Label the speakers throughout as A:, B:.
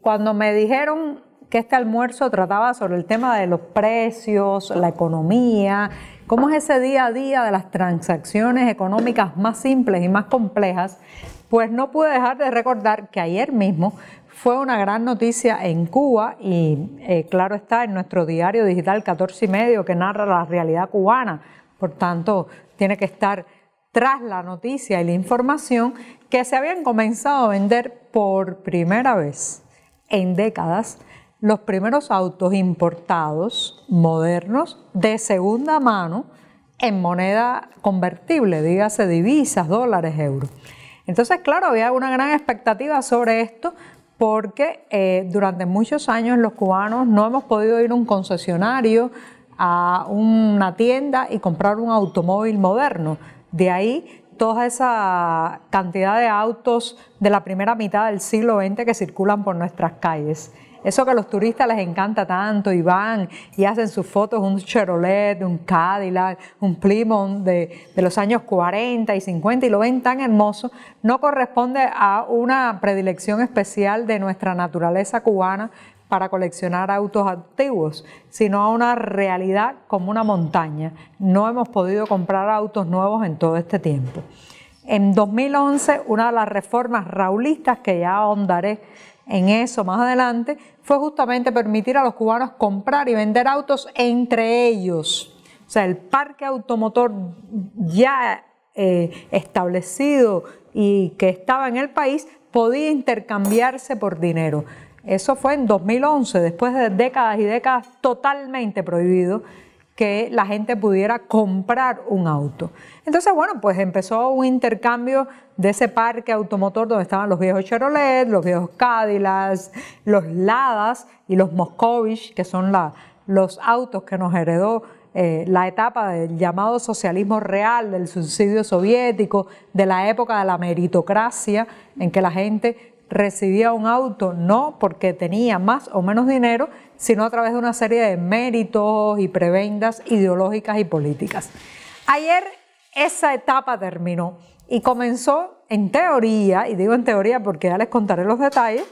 A: Cuando me dijeron que este almuerzo trataba sobre el tema de los precios, la economía, cómo es ese día a día de las transacciones económicas más simples y más complejas, pues no pude dejar de recordar que ayer mismo fue una gran noticia en Cuba y eh, claro está en nuestro diario digital 14 y medio que narra la realidad cubana. Por tanto, tiene que estar tras la noticia y la información que se habían comenzado a vender por primera vez en décadas los primeros autos importados modernos de segunda mano en moneda convertible, dígase divisas, dólares, euros. Entonces, claro, había una gran expectativa sobre esto porque eh, durante muchos años los cubanos no hemos podido ir a un concesionario, a una tienda y comprar un automóvil moderno. De ahí toda esa cantidad de autos de la primera mitad del siglo XX que circulan por nuestras calles. Eso que a los turistas les encanta tanto y van y hacen sus fotos un Chevrolet, un Cadillac, un Plymouth de, de, los años 40 y 50 y lo ven tan hermoso, no corresponde a una predilección especial de nuestra naturaleza cubana para coleccionar autos antiguos, sino a una realidad como una montaña. No hemos podido comprar autos nuevos en todo este tiempo. En 2011, una de las reformas raulistas que ya ahondaré en eso más adelante fue justamente permitir a los cubanos comprar y vender autos entre ellos. O sea, el parque automotor ya eh, establecido y que estaba en el país podía intercambiarse por dinero. Eso fue en 2011, después de décadas y décadas totalmente prohibido que la gente pudiera comprar un auto. Entonces, bueno, pues empezó un intercambio de ese parque automotor donde estaban los viejos Chevrolet, los viejos Cadillacs, los Ladas y los Moscovich, que son los autos que nos heredó eh, la etapa del llamado socialismo real, del subsidio soviético, de la época de la meritocracia, en que la gente recibía un auto no porque tenía más o menos dinero, sino a través de una serie de méritos y prebendas ideológicas y políticas. Ayer esa etapa terminó y comenzó en teoría, y digo en teoría porque ya les contaré los detalles,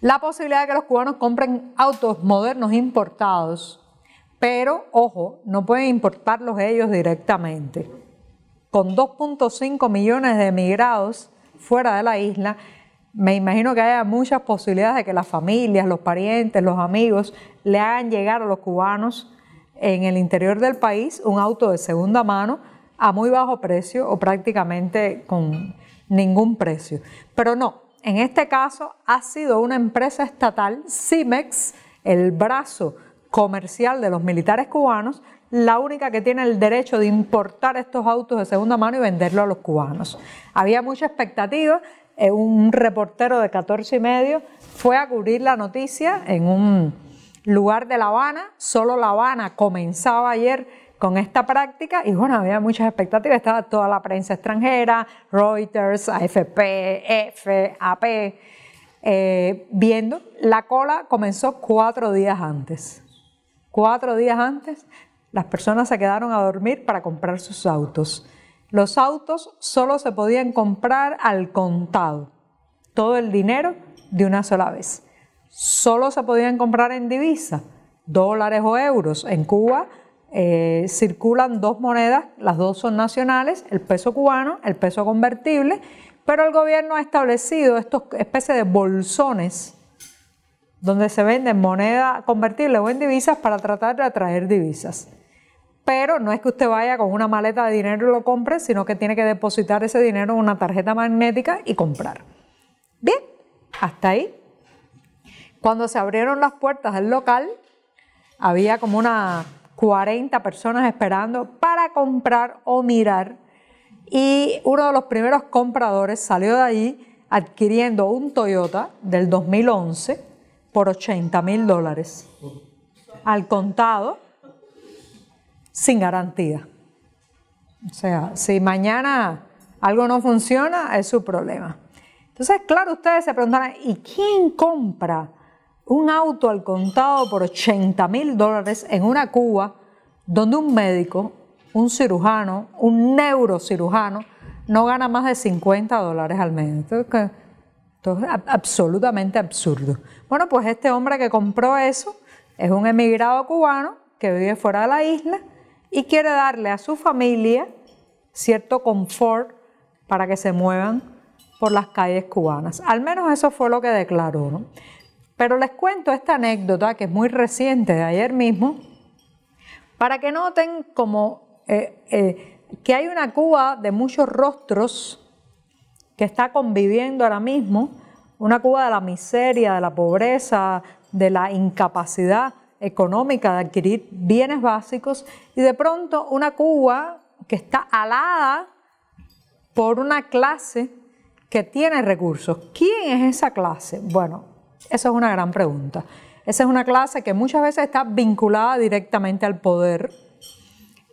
A: la posibilidad de que los cubanos compren autos modernos importados, pero ojo, no pueden importarlos ellos directamente. Con 2.5 millones de emigrados, fuera de la isla, me imagino que haya muchas posibilidades de que las familias, los parientes, los amigos le hagan llegar a los cubanos en el interior del país un auto de segunda mano a muy bajo precio o prácticamente con ningún precio. Pero no, en este caso ha sido una empresa estatal, CIMEX, el brazo comercial de los militares cubanos, la única que tiene el derecho de importar estos autos de segunda mano y venderlos a los cubanos. Había mucha expectativa, eh, un reportero de 14 y medio fue a cubrir la noticia en un lugar de La Habana, solo La Habana comenzaba ayer con esta práctica y bueno, había muchas expectativas, estaba toda la prensa extranjera, Reuters, AFP, FAP, eh, viendo, la cola comenzó cuatro días antes cuatro días antes, las personas se quedaron a dormir para comprar sus autos. Los autos solo se podían comprar al contado, todo el dinero de una sola vez. Solo se podían comprar en divisas, dólares o euros. En Cuba eh, circulan dos monedas, las dos son nacionales, el peso cubano, el peso convertible, pero el gobierno ha establecido estos especies de bolsones donde se venden moneda convertible o en divisas para tratar de atraer divisas pero no es que usted vaya con una maleta de dinero y lo compre, sino que tiene que depositar ese dinero en una tarjeta magnética y comprar. Bien, hasta ahí. Cuando se abrieron las puertas del local, había como unas 40 personas esperando para comprar o mirar y uno de los primeros compradores salió de ahí adquiriendo un Toyota del 2011 por 80 mil dólares. Al contado, sin garantía. O sea, si mañana algo no funciona, es su problema. Entonces, claro, ustedes se preguntarán, ¿y quién compra un auto al contado por 80 mil dólares en una Cuba donde un médico, un cirujano, un neurocirujano, no gana más de 50 dólares al mes? Entonces, es absolutamente absurdo. Bueno, pues este hombre que compró eso es un emigrado cubano que vive fuera de la isla y quiere darle a su familia cierto confort para que se muevan por las calles cubanas. Al menos eso fue lo que declaró. Pero les cuento esta anécdota que es muy reciente de ayer mismo, para que noten como eh, eh, que hay una Cuba de muchos rostros que está conviviendo ahora mismo, una Cuba de la miseria, de la pobreza, de la incapacidad, económica de adquirir bienes básicos y de pronto una Cuba que está alada por una clase que tiene recursos. ¿Quién es esa clase? Bueno, esa es una gran pregunta. Esa es una clase que muchas veces está vinculada directamente al poder.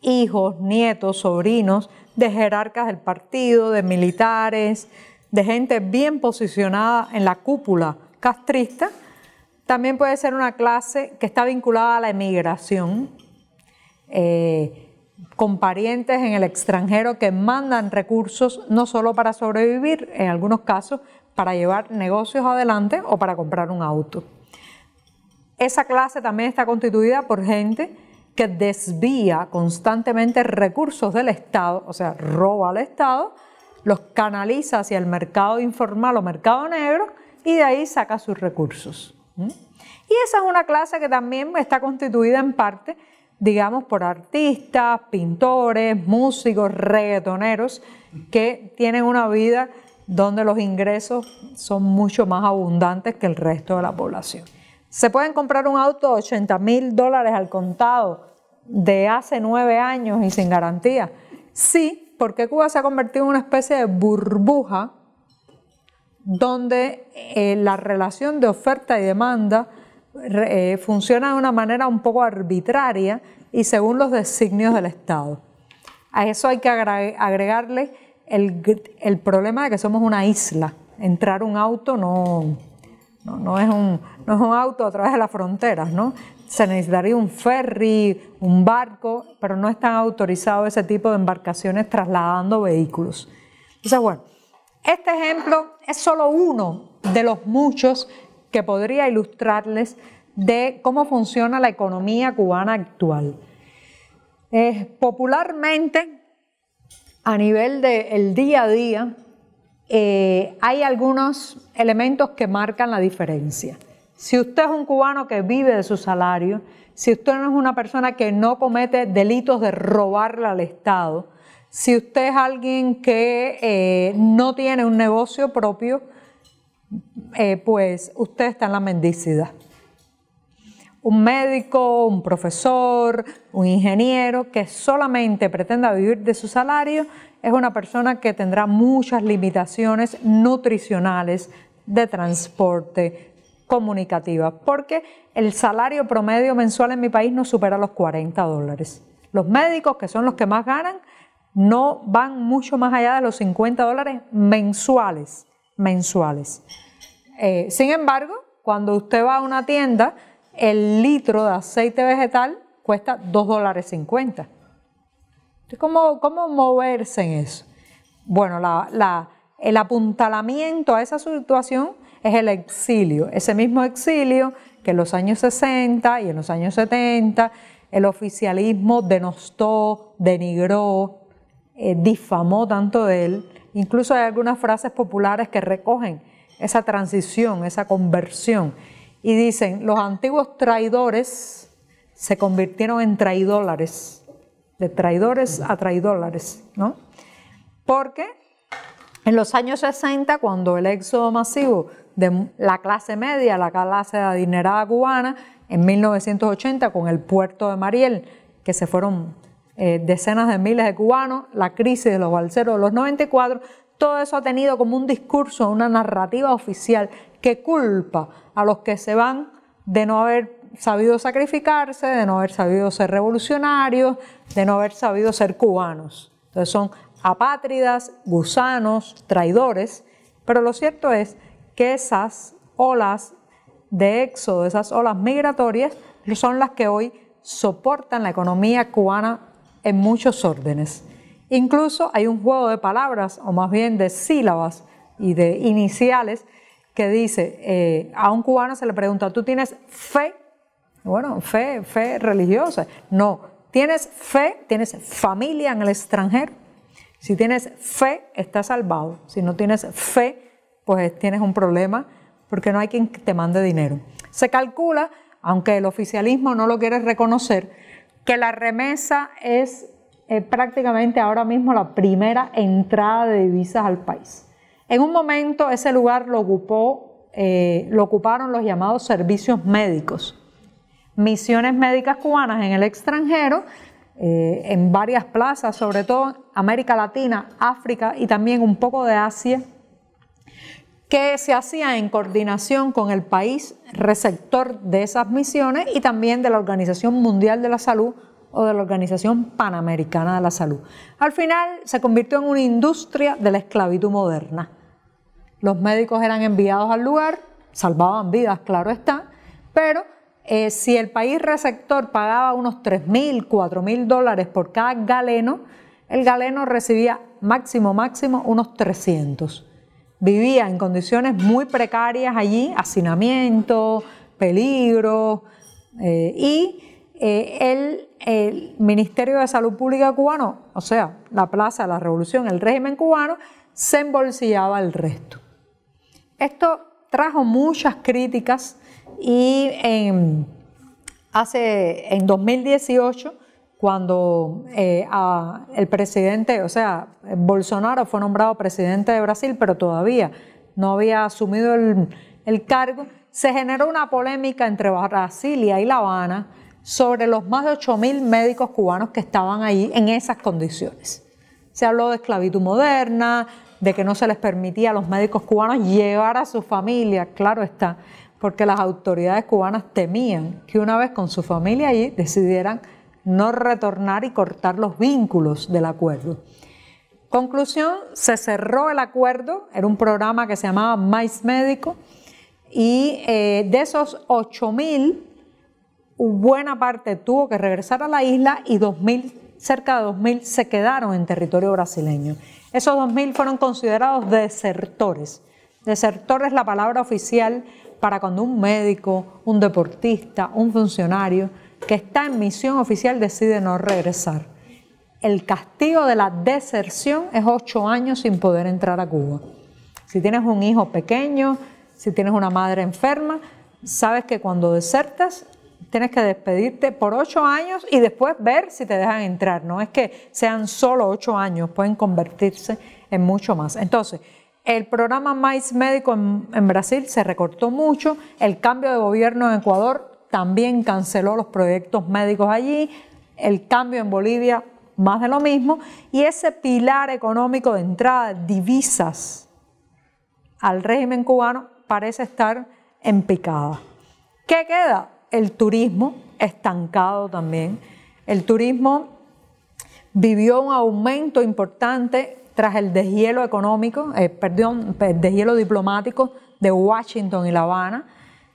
A: Hijos, nietos, sobrinos de jerarcas del partido, de militares, de gente bien posicionada en la cúpula castrista también puede ser una clase que está vinculada a la emigración, eh, con parientes en el extranjero que mandan recursos no solo para sobrevivir, en algunos casos para llevar negocios adelante o para comprar un auto. Esa clase también está constituida por gente que desvía constantemente recursos del Estado, o sea, roba al Estado, los canaliza hacia el mercado informal o mercado negro y de ahí saca sus recursos. Y esa es una clase que también está constituida en parte, digamos, por artistas, pintores, músicos, reggaetoneros, que tienen una vida donde los ingresos son mucho más abundantes que el resto de la población. Se pueden comprar un auto de 80 mil dólares al contado de hace nueve años y sin garantía. Sí, porque Cuba se ha convertido en una especie de burbuja donde eh, la relación de oferta y demanda eh, funciona de una manera un poco arbitraria y según los designios del Estado. A eso hay que agregarle el, problema de que somos una isla. Entrar un auto no, es un, no es un auto a través de las fronteras, ¿no? Se necesitaría un ferry, un barco, pero no están autorizados ese tipo de embarcaciones trasladando vehículos. sea bueno, este ejemplo es solo uno de los muchos que podría ilustrarles de cómo funciona la economía cubana actual. popularmente, a nivel del día a día, eh, hay algunos elementos que marcan la diferencia. Si usted es un cubano que vive de su salario, si usted no es una persona que no comete delitos de robarle al Estado, si usted es alguien que eh, no tiene un negocio propio, eh, pues usted está en la mendicidad. Un médico, un profesor, un ingeniero que solamente pretenda vivir de su salario es una persona que tendrá muchas limitaciones nutricionales, de transporte, comunicativas, porque el salario promedio mensual en mi país no supera los 40 dólares. Los médicos, que son los que más ganan, no van mucho más allá de los 50 dólares mensuales. mensuales. Eh, sin embargo, cuando usted va a una tienda, el litro de aceite vegetal cuesta 2 dólares 50. ¿Cómo, ¿Cómo moverse en eso? Bueno, el apuntalamiento a esa situación es el exilio, ese mismo exilio que en los años 60 y en los años 70 el oficialismo denostó, denigró, eh, difamó tanto de él. Incluso hay algunas frases populares que recogen esa transición, esa conversión. Y dicen, los antiguos traidores se convirtieron en traidólares, de traidores a traidólares, ¿no? Porque en los años 60, cuando el éxodo masivo de la clase media, la clase adinerada cubana, en 1980 con el puerto de Mariel, que se fueron eh, decenas de miles de cubanos, la crisis de los balseros de los 94, todo eso ha tenido como un discurso, una narrativa oficial que culpa a los que se van de no haber sabido sacrificarse, de no haber sabido ser revolucionarios, de no haber sabido ser cubanos. Entonces son apátridas, gusanos, traidores, pero lo cierto es que esas olas de éxodo, esas olas migratorias, son las que hoy soportan la economía cubana en muchos órdenes. Incluso hay un juego de palabras, o más bien de sílabas y de iniciales, que dice, eh, a un cubano se le pregunta, ¿tú tienes fe? Bueno, fe, fe religiosa. No, ¿tienes fe? ¿Tienes familia en el extranjero? Si tienes fe, estás salvado. Si no tienes fe, pues tienes un problema porque no hay quien te mande dinero. Se calcula, aunque el oficialismo no lo quiere reconocer, que la remesa es eh, prácticamente ahora mismo la primera entrada de divisas al país. En un momento ese lugar lo, ocupó, eh, lo ocuparon los llamados servicios médicos, misiones médicas cubanas en el extranjero, eh, en varias plazas, sobre todo en América Latina, África y también un poco de Asia, que se hacía en coordinación con el país receptor de esas misiones y también de la Organización Mundial de la Salud o de la Organización Panamericana de la Salud. Al final se convirtió en una industria de la esclavitud moderna. Los médicos eran enviados al lugar, salvaban vidas, claro está, pero eh, si el país receptor pagaba unos 3.000, 4.000 dólares por cada galeno, el galeno recibía máximo, máximo unos 300 vivía en condiciones muy precarias allí, hacinamiento, peligro, eh, y eh, el, Ministerio de Salud Pública cubano, o sea, la Plaza la Revolución, el régimen cubano, se embolsillaba el resto. Esto trajo muchas críticas y hace, en 2018 cuando eh, el presidente, o sea, Bolsonaro fue nombrado presidente de Brasil, pero todavía no había asumido el, cargo, se generó una polémica entre Brasilia y La Habana sobre los más de 8.000 médicos cubanos que estaban ahí en esas condiciones. Se habló de esclavitud moderna, de que no se les permitía a los médicos cubanos llevar a su familia, claro está, porque las autoridades cubanas temían que una vez con su familia allí decidieran no retornar y cortar los vínculos del acuerdo. Conclusión, se cerró el acuerdo, era un programa que se llamaba Mais Médico, y eh, de esos 8.000, buena parte tuvo que regresar a la isla y 2000, cerca de 2.000 se quedaron en territorio brasileño. Esos 2.000 fueron considerados desertores. Desertor es la palabra oficial para cuando un médico, un deportista, un funcionario que está en misión oficial decide no regresar. El castigo de la deserción es ocho años sin poder entrar a Cuba. Si tienes un hijo pequeño, si tienes una madre enferma, sabes que cuando desertas tienes que despedirte por ocho años y después ver si te dejan entrar. No es que sean solo ocho años, pueden convertirse en mucho más. Entonces, el programa Mais Médico en, en Brasil se recortó mucho, el cambio de gobierno en Ecuador también canceló los proyectos médicos allí, el cambio en Bolivia, más de lo mismo, y ese pilar económico de entrada, divisas al régimen cubano, parece estar en picada. ¿Qué queda? El turismo estancado también. El turismo vivió un aumento importante tras el deshielo económico, eh, el deshielo diplomático de Washington y La Habana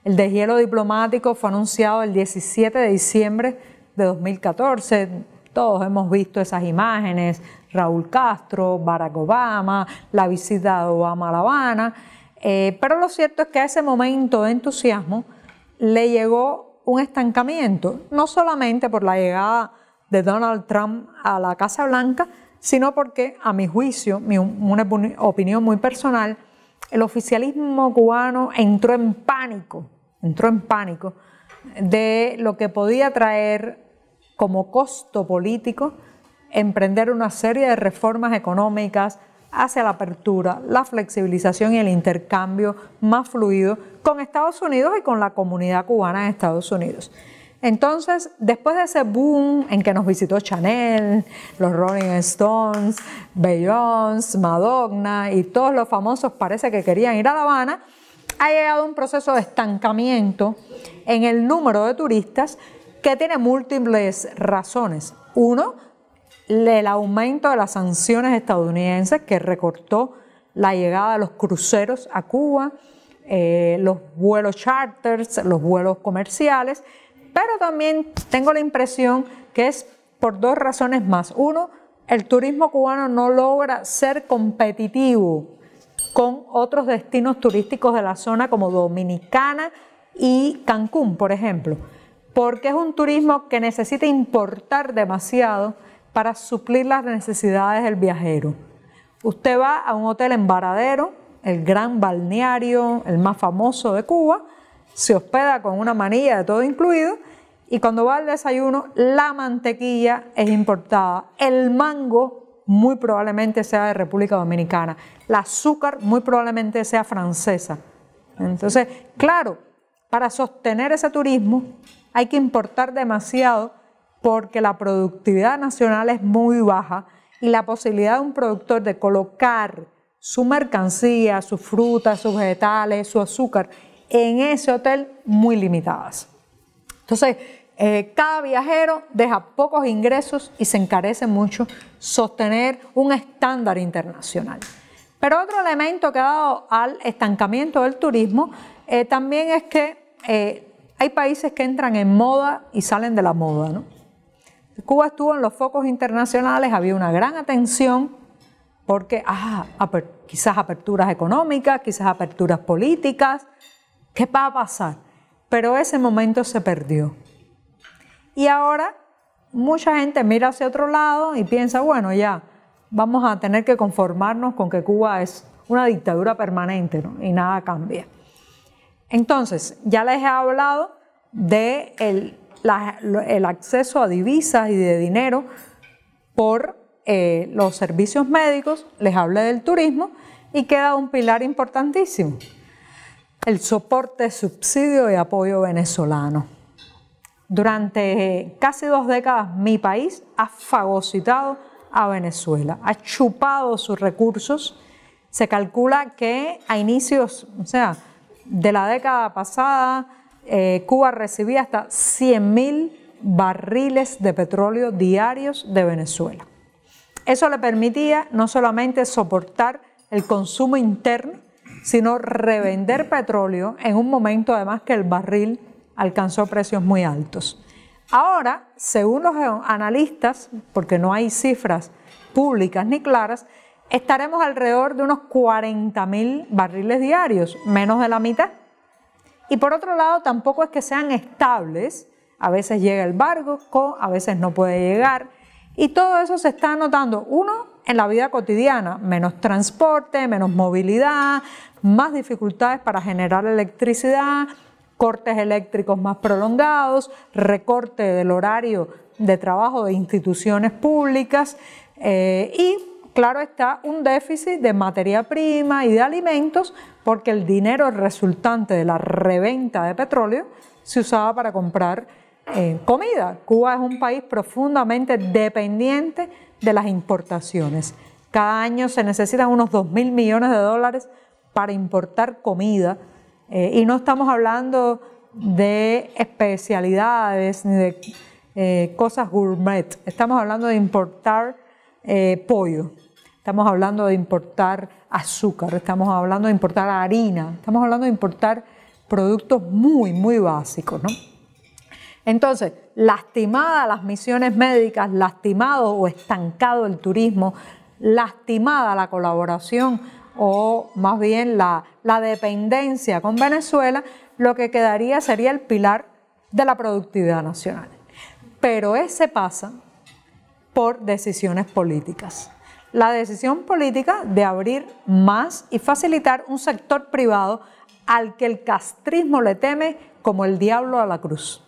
A: el deshielo diplomático fue anunciado el 17 de diciembre de 2014. Todos hemos visto esas imágenes, Raúl Castro, Barack Obama, la visita de Obama a La Habana. Eh, pero lo cierto es que a ese momento de entusiasmo le llegó un estancamiento, no solamente por la llegada de Donald Trump a la Casa Blanca, sino porque, a mi juicio, mi, una opinión muy personal, el oficialismo cubano entró en pánico, entró en pánico de lo que podía traer como costo político emprender una serie de reformas económicas hacia la apertura, la flexibilización y el intercambio más fluido con Estados Unidos y con la comunidad cubana en Estados Unidos. Entonces, después de ese boom en que nos visitó Chanel, los Rolling Stones, Beyoncé, Madonna y todos los famosos parece que querían ir a La Habana, ha llegado un proceso de estancamiento en el número de turistas que tiene múltiples razones. Uno, el aumento de las sanciones estadounidenses que recortó la llegada de los cruceros a Cuba, eh, los vuelos charters, los vuelos comerciales pero también tengo la impresión que es por dos razones más. Uno, el turismo cubano no logra ser competitivo con otros destinos turísticos de la zona como Dominicana y Cancún, por ejemplo, porque es un turismo que necesita importar demasiado para suplir las necesidades del viajero. Usted va a un hotel en Varadero, el gran balneario, el más famoso de Cuba, se hospeda con una manilla de todo incluido y cuando va al desayuno la mantequilla es importada, el mango muy probablemente sea de República Dominicana, el azúcar muy probablemente sea francesa. Entonces, claro, para sostener ese turismo hay que importar demasiado porque la productividad nacional es muy baja y la posibilidad de un productor de colocar su mercancía, sus frutas, sus vegetales, su azúcar en ese hotel muy limitadas. Entonces, eh, cada viajero deja pocos ingresos y se encarece mucho sostener un estándar internacional. Pero otro elemento que ha dado al estancamiento del turismo eh, también es que eh, hay países que entran en moda y salen de la moda. ¿no? Cuba estuvo en los focos internacionales, había una gran atención porque ah, quizás aperturas económicas, quizás aperturas políticas, ¿Qué va a pasar? Pero ese momento se perdió. Y ahora mucha gente mira hacia otro lado y piensa, bueno, ya, vamos a tener que conformarnos con que Cuba es una dictadura permanente y nada cambia. Entonces, ya les he hablado de el, acceso a divisas y de dinero por eh, los servicios médicos, les hablé del turismo y queda un pilar importantísimo, el soporte, subsidio y apoyo venezolano. Durante casi dos décadas mi país ha fagocitado a Venezuela, ha chupado sus recursos. Se calcula que a inicios, o sea, de la década pasada, eh, Cuba recibía hasta 100.000 barriles de petróleo diarios de Venezuela. Eso le permitía no solamente soportar el consumo interno, sino revender petróleo en un momento además que el barril alcanzó precios muy altos. Ahora, según los analistas, porque no hay cifras públicas ni claras, estaremos alrededor de unos 40 mil barriles diarios, menos de la mitad. Y por otro lado, tampoco es que sean estables, a veces llega el barco, a veces no puede llegar, y todo eso se está notando, uno, en la vida cotidiana, menos transporte, menos movilidad, más dificultades para generar electricidad, cortes eléctricos más prolongados, recorte del horario de trabajo de instituciones públicas eh, y, claro está, un déficit de materia prima y de alimentos porque el dinero resultante de la reventa de petróleo se usaba para comprar eh, comida. Cuba es un país profundamente dependiente de las importaciones. Cada año se necesitan unos 2.000 mil millones de dólares para importar comida eh, y no estamos hablando de especialidades ni de eh, cosas gourmet, estamos hablando de importar eh, pollo, estamos hablando de importar azúcar, estamos hablando de importar harina, estamos hablando de importar productos muy, muy básicos, ¿no? Entonces, lastimadas las misiones médicas, lastimado o estancado el turismo, lastimada la colaboración o más bien la, dependencia con Venezuela, lo que quedaría sería el pilar de la productividad nacional. Pero ese pasa por decisiones políticas. La decisión política de abrir más y facilitar un sector privado al que el castrismo le teme como el diablo a la cruz.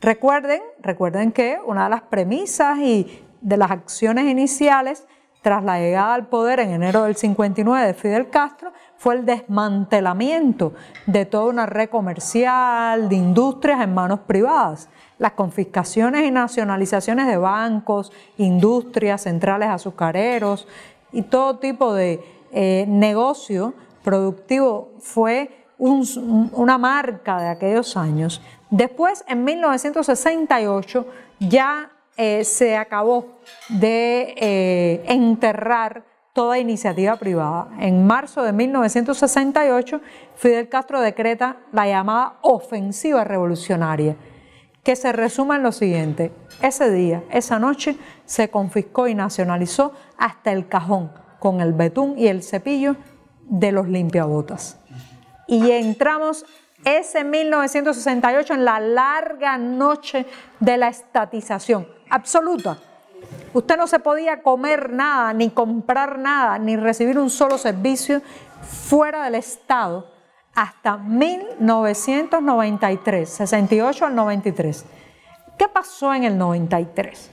A: Recuerden, recuerden que una de las premisas y de las acciones iniciales tras la llegada al poder en enero del 59 de Fidel Castro fue el desmantelamiento de toda una red comercial, de industrias en manos privadas, las confiscaciones y nacionalizaciones de bancos, industrias, centrales azucareros y todo tipo de eh, negocio productivo fue una marca de aquellos años. Después, en 1968, ya eh, se acabó de eh, enterrar toda iniciativa privada. En marzo de 1968, Fidel Castro decreta la llamada ofensiva revolucionaria, que se resume en lo siguiente. Ese día, esa noche, se confiscó y nacionalizó hasta el cajón con el betún y el cepillo de los limpiabotas. Y entramos ese 1968 en la larga noche de la estatización absoluta. Usted no se podía comer nada, ni comprar nada, ni recibir un solo servicio fuera del Estado hasta 1993, 68 al 93. ¿Qué pasó en el 93?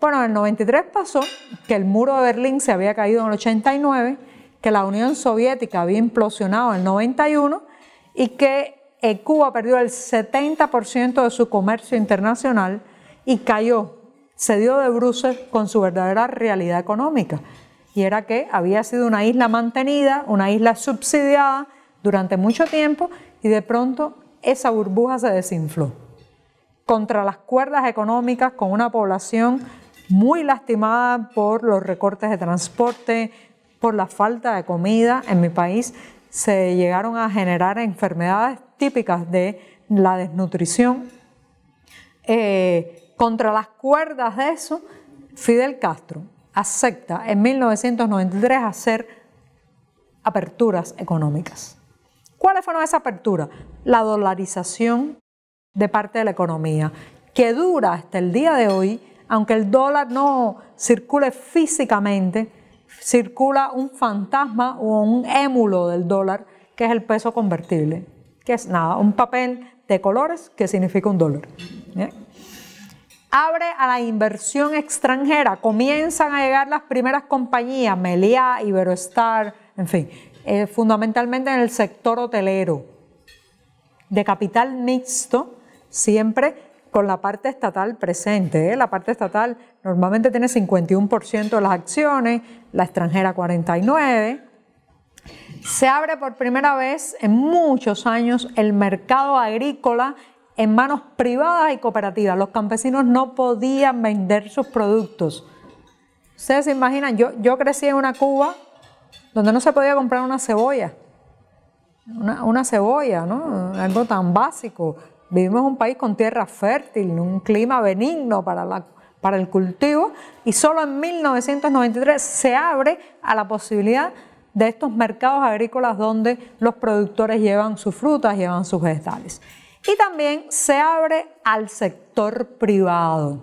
A: Bueno, en el 93 pasó que el muro de Berlín se había caído en el 89, que la Unión Soviética había implosionado en el 91 y que eh, Cuba perdió el 70% de su comercio internacional y cayó, se dio de bruces con su verdadera realidad económica. Y era que había sido una isla mantenida, una isla subsidiada durante mucho tiempo y de pronto esa burbuja se desinfló. Contra las cuerdas económicas, con una población muy lastimada por los recortes de transporte, por la falta de comida en mi país, se llegaron a generar enfermedades típicas de la desnutrición. Eh, contra las cuerdas de eso, Fidel Castro acepta en 1993 hacer aperturas económicas. ¿Cuáles fueron esas aperturas? La dolarización de parte de la economía, que dura hasta el día de hoy, aunque el dólar no circule físicamente, circula un fantasma o un émulo del dólar, que es el peso convertible, que es nada, un papel de colores que significa un dólar. Abre a la inversión extranjera, comienzan a llegar las primeras compañías, Meliá, Iberostar, en fin, eh, fundamentalmente en el sector hotelero, de capital mixto, siempre con la parte estatal presente. ¿eh? La parte estatal normalmente tiene 51% de las acciones, la extranjera 49%. Se abre por primera vez en muchos años el mercado agrícola en manos privadas y cooperativas. Los campesinos no podían vender sus productos. Ustedes se imaginan, yo, crecí en una Cuba donde no se podía comprar una cebolla. Una, una cebolla, ¿no? Algo tan básico. Vivimos en un país con tierra fértil, un clima benigno para, el cultivo y solo en 1993 se abre a la posibilidad de estos mercados agrícolas donde los productores llevan sus frutas, llevan sus vegetales. Y también se abre al sector privado.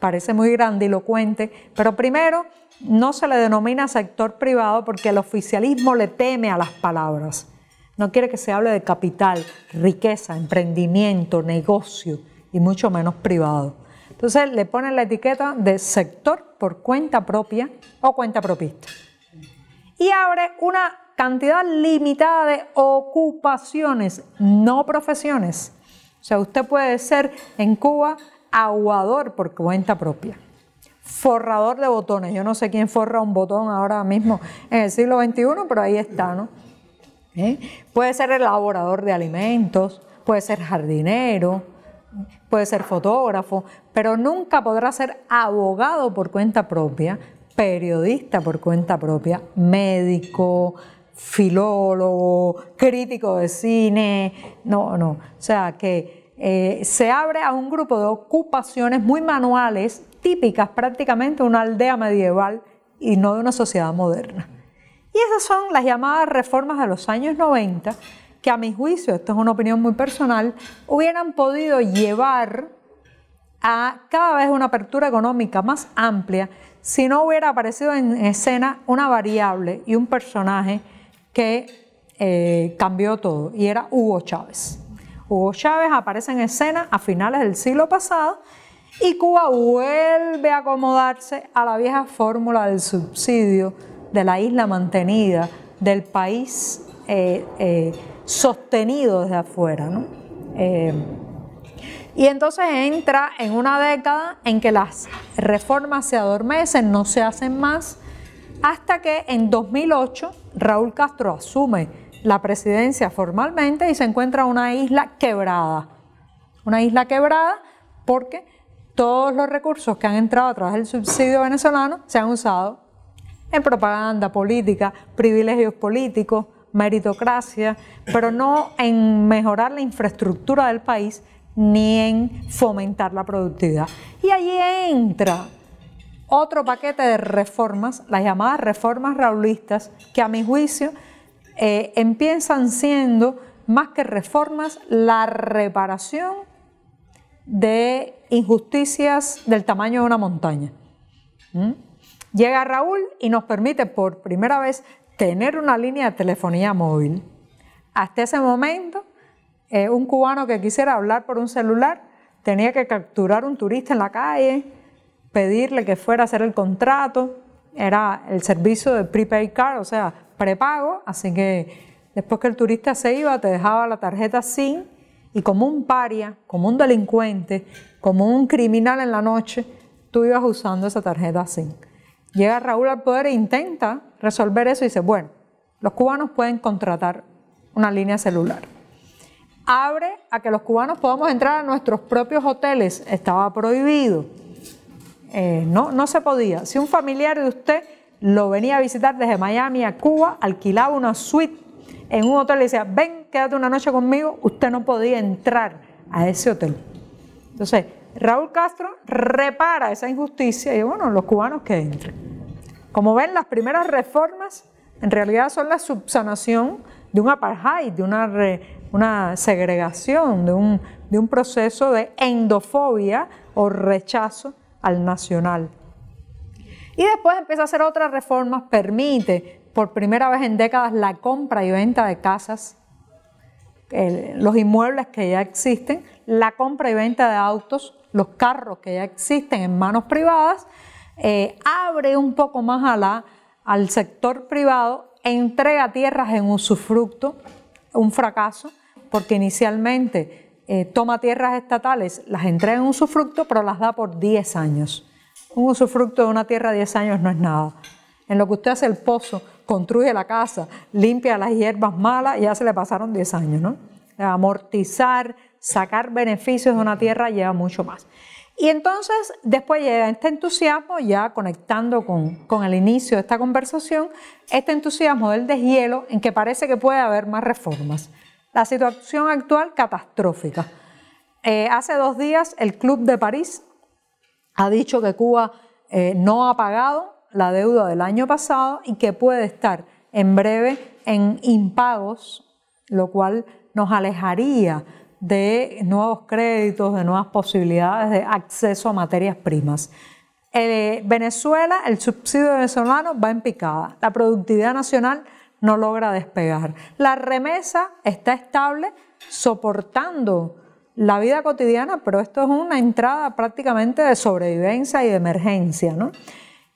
A: Parece muy grandilocuente, pero primero no se le denomina sector privado porque el oficialismo le teme a las palabras. No quiere que se hable de capital, riqueza, emprendimiento, negocio y mucho menos privado. Entonces le ponen la etiqueta de sector por cuenta propia o cuenta propista. Y abre una cantidad limitada de ocupaciones, no profesiones. O sea, usted puede ser en Cuba aguador por cuenta propia, forrador de botones. Yo no sé quién forra un botón ahora mismo en el siglo XXI, pero ahí está, ¿no? ¿eh? Puede ser elaborador de alimentos, puede ser jardinero, puede ser fotógrafo, pero nunca podrá ser abogado por cuenta propia, periodista por cuenta propia, médico, filólogo, crítico de cine, no, no, o sea que eh, se abre a un grupo de ocupaciones muy manuales, típicas prácticamente de una aldea medieval y no de una sociedad moderna. Y esas son las llamadas reformas de los años 90 que a mi juicio, esto es una opinión muy personal, hubieran podido llevar a cada vez una apertura económica más amplia si no hubiera aparecido en escena una variable y un personaje que eh, cambió todo, y era Hugo Chávez. Hugo Chávez aparece en escena a finales del siglo pasado y Cuba vuelve a acomodarse a la vieja fórmula del subsidio de la isla mantenida, del país eh, eh, sostenido desde afuera. Eh, y entonces entra en una década en que las reformas se adormecen, no se hacen más, hasta que en 2008 Raúl Castro asume la presidencia formalmente y se encuentra una isla quebrada. Una isla quebrada porque todos los recursos que han entrado a través del subsidio venezolano se han usado en propaganda política, privilegios políticos, meritocracia, pero no en mejorar la infraestructura del país ni en fomentar la productividad. Y allí entra otro paquete de reformas, las llamadas reformas raulistas, que a mi juicio eh, empiezan siendo más que reformas la reparación de injusticias del tamaño de una montaña. ¿Mm? Llega Raúl y nos permite por primera vez tener una línea de telefonía móvil. Hasta ese momento, eh, un cubano que quisiera hablar por un celular tenía que capturar un turista en la calle, pedirle que fuera a hacer el contrato. Era el servicio de prepaid card, o sea, prepago. Así que después que el turista se iba, te dejaba la tarjeta sin y como un paria, como un delincuente, como un criminal en la noche, tú ibas usando esa tarjeta SIM. Llega Raúl al poder e intenta resolver eso y dice, bueno, los cubanos pueden contratar una línea celular. Abre a que los cubanos podamos entrar a nuestros propios hoteles. Estaba prohibido. Eh, no, no se podía. Si un familiar de usted lo venía a visitar desde Miami a Cuba, alquilaba una suite en un hotel y decía, ven, quédate una noche conmigo, usted no podía entrar a ese hotel. Entonces, Raúl Castro repara esa injusticia y bueno, los cubanos que entren. Como ven, las primeras reformas en realidad son la subsanación de un apartheid, de una, segregación, de un, proceso de endofobia o rechazo al nacional. Y después empieza a hacer otras reformas, permite por primera vez en décadas la compra y venta de casas, los inmuebles que ya existen, la compra y venta de autos, los carros que ya existen en manos privadas, eh, abre un poco más al sector privado, entrega tierras en usufructo, un fracaso, porque inicialmente eh, toma tierras estatales, las entrega en usufructo, pero las da por 10 años. Un usufructo de una tierra 10 años no es nada. En lo que usted hace el pozo, construye la casa, limpia las hierbas malas, ya se le pasaron 10 años, ¿no? Amortizar, sacar beneficios de una tierra lleva mucho más. Y entonces después llega este entusiasmo, ya conectando con, el inicio de esta conversación, este entusiasmo del deshielo en que parece que puede haber más reformas. La situación actual catastrófica. Eh, hace dos días el Club de París ha dicho que Cuba eh, no ha pagado la deuda del año pasado y que puede estar en breve en impagos, lo cual nos alejaría de nuevos créditos, de nuevas posibilidades de acceso a materias primas. Eh, Venezuela, el subsidio venezolano va en picada, la productividad nacional no logra despegar, la remesa está estable soportando la vida cotidiana, pero esto es una entrada prácticamente de sobrevivencia y de emergencia,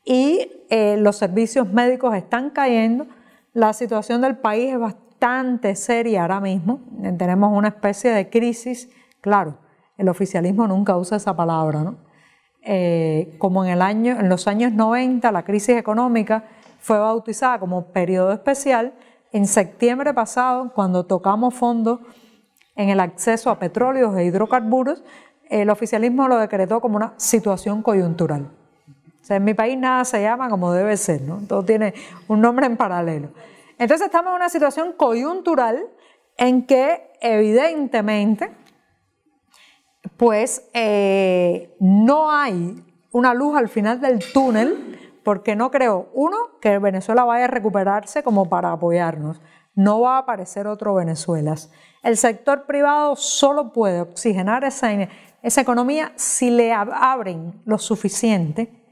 A: Y eh, los servicios médicos están cayendo, la situación del país es bastante bastante seria ahora mismo. Tenemos una especie de crisis, claro, el oficialismo nunca usa esa palabra, ¿no? Eh, como en, el año, en los años 90 la crisis económica fue bautizada como periodo especial, en septiembre pasado, cuando tocamos fondo en el acceso a petróleos e hidrocarburos, el oficialismo lo decretó como una situación coyuntural. O sea, en mi país nada se llama como debe ser, ¿no? Todo tiene un nombre en paralelo. Entonces estamos en una situación coyuntural en que evidentemente pues eh, no hay una luz al final del túnel porque no creo, uno, que Venezuela vaya a recuperarse como para apoyarnos. No va a aparecer otro Venezuela. El sector privado solo puede oxigenar esa economía si le abren lo suficiente,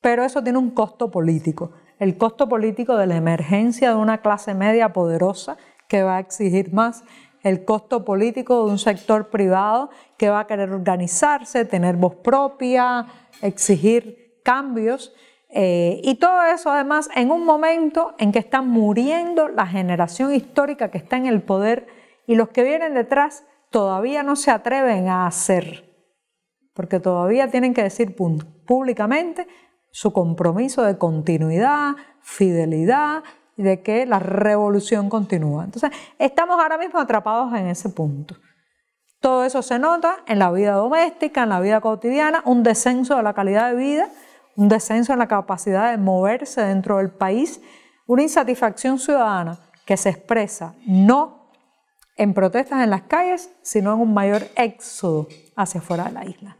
A: pero eso tiene un costo político el costo político de la emergencia de una clase media poderosa que va a exigir más, el costo político de un sector privado que va a querer organizarse, tener voz propia, exigir cambios. Eh, y todo eso además en un momento en que está muriendo la generación histórica que está en el poder y los que vienen detrás todavía no se atreven a hacer, porque todavía tienen que decir públicamente, su compromiso de continuidad, fidelidad, y de que la revolución continúa. Entonces, estamos ahora mismo atrapados en ese punto. Todo eso se nota en la vida doméstica, en la vida cotidiana, un descenso de la calidad de vida, un descenso en la capacidad de moverse dentro del país, una insatisfacción ciudadana que se expresa no en protestas en las calles, sino en un mayor éxodo hacia fuera de la isla.